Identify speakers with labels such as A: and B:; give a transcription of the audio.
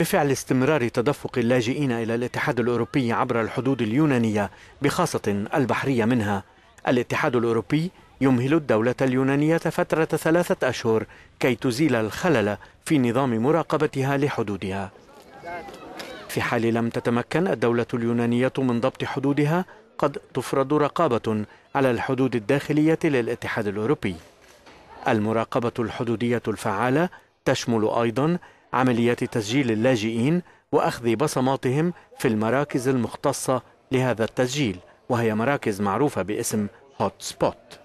A: بفعل استمرار تدفق اللاجئين إلى الاتحاد الأوروبي عبر الحدود اليونانية بخاصة البحرية منها الاتحاد الأوروبي يمهل الدولة اليونانية فترة ثلاثة أشهر كي تزيل الخلل في نظام مراقبتها لحدودها في حال لم تتمكن الدولة اليونانية من ضبط حدودها قد تفرض رقابة على الحدود الداخلية للاتحاد الأوروبي المراقبة الحدودية الفعالة تشمل أيضا عمليات تسجيل اللاجئين واخذ بصماتهم في المراكز المختصه لهذا التسجيل وهي مراكز معروفه باسم هوت سبوت